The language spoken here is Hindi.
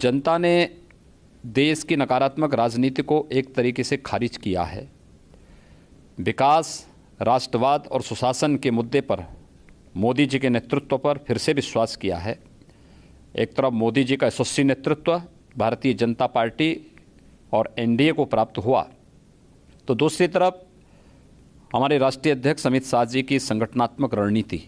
जनता ने देश की नकारात्मक राजनीति को एक तरीके से खारिज किया है विकास राष्ट्रवाद और सुशासन के मुद्दे पर मोदी जी के नेतृत्व पर फिर से विश्वास किया है एक तरफ मोदी जी का यशस्वी नेतृत्व भारतीय जनता पार्टी और एनडीए को प्राप्त हुआ तो दूसरी तरफ हमारे राष्ट्रीय अध्यक्ष अमित शाह जी की संगठनात्मक रणनीति